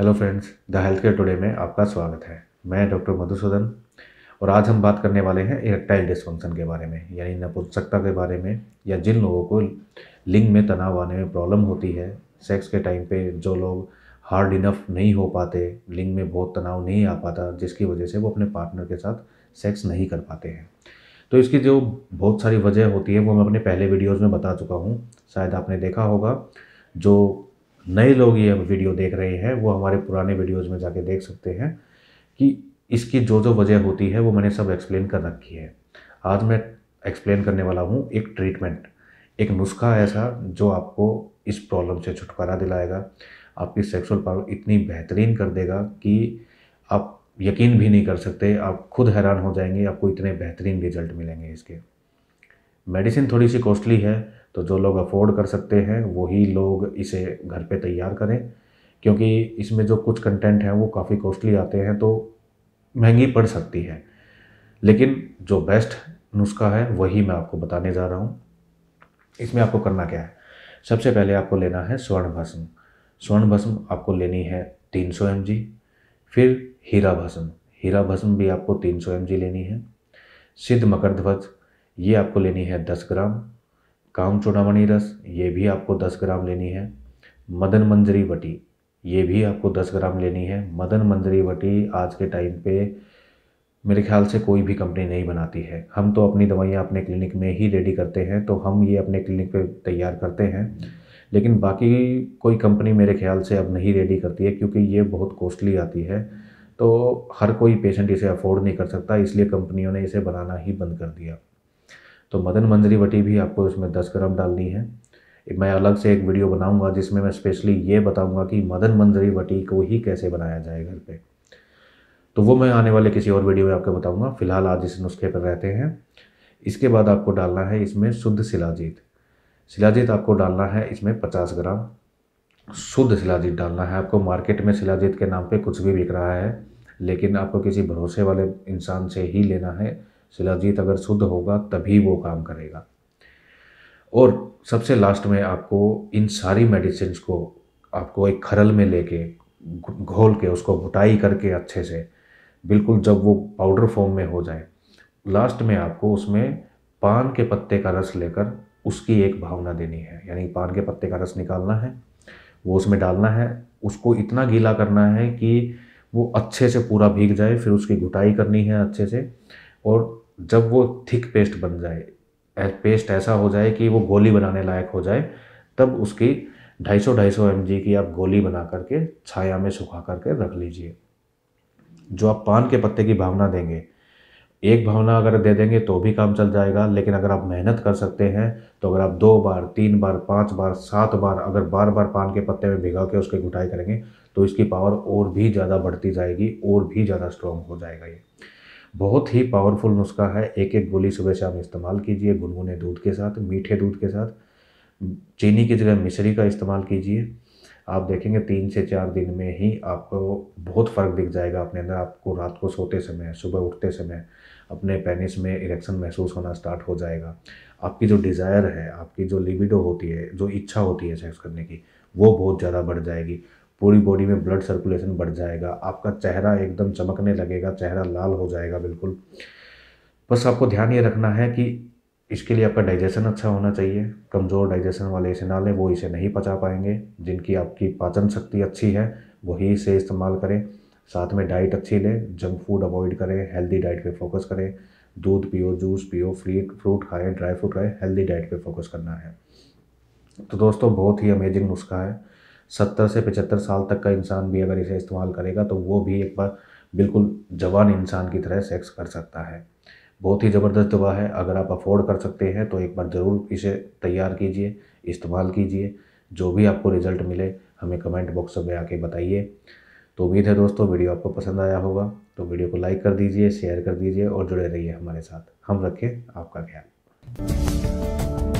hello friends the health care today में आपका स्वागत है मैं डॉक्टर मधुसूदन और आज हम बात करने वाले हैं इरेक्टाइल डिस्फंक्शन के बारे में यानी नपुंसकता के बारे में या जिन लोगों को लिंग में तनाव आने में प्रॉब्लम होती है सेक्स के टाइम पे जो लोग हार्ड इनफ नहीं हो पाते लिंग में बहुत तनाव नहीं आ पाता जिसकी वजह से वो अपने पार्टनर के साथ सेक्स नहीं कर पाते हैं तो इसकी जो बहुत सारी वजह होती है वो मैं अपने पहले वीडियोज़ में बता चुका हूँ शायद आपने देखा होगा जो नए लोग ये वीडियो देख रहे हैं वो हमारे पुराने वीडियोज़ में जाके देख सकते हैं कि इसकी जो जो वजह होती है वो मैंने सब एक्सप्लेन कर रखी है आज मैं एक्सप्लेन करने वाला हूँ एक ट्रीटमेंट एक नुस्खा ऐसा जो आपको इस प्रॉब्लम से छुटकारा दिलाएगा आपकी सेक्सुअल पावर इतनी बेहतरीन कर देगा कि आप यकीन भी नहीं कर सकते आप खुद हैरान हो जाएंगे आपको इतने बेहतरीन रिजल्ट मिलेंगे इसके मेडिसिन थोड़ी सी कॉस्टली है तो जो लोग अफोर्ड कर सकते हैं वही लोग इसे घर पे तैयार करें क्योंकि इसमें जो कुछ कंटेंट है वो काफ़ी कॉस्टली आते हैं तो महंगी पड़ सकती है लेकिन जो बेस्ट नुस्खा है वही मैं आपको बताने जा रहा हूँ इसमें आपको करना क्या है सबसे पहले आपको लेना है स्वर्ण भस्म स्वर्ण भस्म आपको लेनी है 300 सौ फिर हीरा भस्म हीरा भस्म भी आपको 300 सौ लेनी है सिद्ध मकरध्वज ये आपको लेनी है दस ग्राम काम चूड़ामणि रस ये भी आपको दस ग्राम लेनी है मदन मंजरी वटी ये भी आपको दस ग्राम लेनी है मदन मंजरी वटी आज के टाइम पे मेरे ख्याल से कोई भी कंपनी नहीं बनाती है हम तो अपनी दवाइयाँ अपने क्लिनिक में ही रेडी करते हैं तो हम ये अपने क्लिनिक पे तैयार करते हैं लेकिन बाकी कोई कंपनी मेरे ख्याल से अब नहीं रेडी करती है क्योंकि ये बहुत कॉस्टली आती है तो हर कोई पेशेंट इसे अफोर्ड नहीं कर सकता इसलिए कंपनियों ने इसे बनाना ही बंद कर दिया तो मदन मंजरी वटी भी आपको इसमें दस ग्राम डालनी है मैं अलग से एक वीडियो बनाऊंगा जिसमें मैं स्पेशली ये बताऊंगा कि मदन मंजरी वटी को ही कैसे बनाया जाए घर पे तो वो मैं आने वाले किसी और वीडियो में आपको बताऊंगा फिलहाल आज इस नुस्खे पर रहते हैं इसके बाद आपको डालना है इसमें शुद्ध शिलाजीत शिलाजीत आपको डालना है इसमें पचास ग्राम शुद्ध शिलाजीत डालना है आपको मार्केट में शिलाजीत के नाम पर कुछ भी बिक रहा है लेकिन आपको किसी भरोसे वाले इंसान से ही लेना है शिलाजीत अगर शुद्ध होगा तभी वो काम करेगा और सबसे लास्ट में आपको इन सारी मेडिसिन को आपको एक खरल में लेके घोल के उसको घुटाई करके अच्छे से बिल्कुल जब वो पाउडर फॉर्म में हो जाए लास्ट में आपको उसमें पान के पत्ते का रस लेकर उसकी एक भावना देनी है यानी पान के पत्ते का रस निकालना है वो उसमें डालना है उसको इतना गीला करना है कि वो अच्छे से पूरा भीग जाए फिर उसकी घुटाई करनी है अच्छे से और जब वो थिक पेस्ट बन जाए पेस्ट ऐसा हो जाए कि वो गोली बनाने लायक हो जाए तब उसकी 250 250 एम की आप गोली बना करके छाया में सुखा करके रख लीजिए जो आप पान के पत्ते की भावना देंगे एक भावना अगर दे देंगे तो भी काम चल जाएगा लेकिन अगर आप मेहनत कर सकते हैं तो अगर आप दो बार तीन बार पाँच बार सात बार अगर बार बार पान के पत्ते में भिगा के उसकी घुटाई करेंगे तो इसकी पावर और भी ज़्यादा बढ़ती जाएगी और भी ज़्यादा स्ट्रॉन्ग हो जाएगा ये बहुत ही पावरफुल नुस्खा है एक एक गोली सुबह शाम इस्तेमाल कीजिए गुनगुने दूध के साथ मीठे दूध के साथ चीनी की जगह मिश्री का इस्तेमाल कीजिए आप देखेंगे तीन से चार दिन में ही आपको बहुत फ़र्क दिख जाएगा अपने अंदर आपको रात को सोते समय सुबह उठते समय अपने पेनिस में इरेक्शन महसूस होना स्टार्ट हो जाएगा आपकी जो डिज़ायर है आपकी जो लिबिडो होती है जो इच्छा होती है सेक्स करने की वो बहुत ज़्यादा बढ़ जाएगी पूरी बॉडी में ब्लड सर्कुलेशन बढ़ जाएगा आपका चेहरा एकदम चमकने लगेगा चेहरा लाल हो जाएगा बिल्कुल बस आपको ध्यान ये रखना है कि इसके लिए आपका डाइजेशन अच्छा होना चाहिए कमज़ोर डाइजेशन वाले ना लें वो इसे नहीं पचा पाएंगे जिनकी आपकी पाचन शक्ति अच्छी है वही इसे इस्तेमाल करें साथ में डाइट अच्छी लें जंक फूड अवॉइड करें हेल्दी डाइट पे फोकस करें दूध पियो जूस पियो फ्रीट फ्रूट खाएं ड्राई फ्रूट खाएं हेल्दी डाइट पे फोकस करना है तो दोस्तों बहुत ही अमेजिंग नुस्खा है सत्तर से पचहत्तर साल तक का इंसान भी अगर इसे इस्तेमाल करेगा तो वो भी एक बार बिल्कुल जवान इंसान की तरह सेक्स कर सकता है बहुत ही ज़बरदस्त दवा है अगर आप अफोर्ड कर सकते हैं तो एक बार ज़रूर इसे तैयार कीजिए इस्तेमाल कीजिए जो भी आपको रिज़ल्ट मिले हमें कमेंट बॉक्स में आके बताइए तो उम्मीद है दोस्तों वीडियो आपको पसंद आया होगा तो वीडियो को लाइक कर दीजिए शेयर कर दीजिए और जुड़े रहिए हमारे साथ हम रखें आपका ख्याल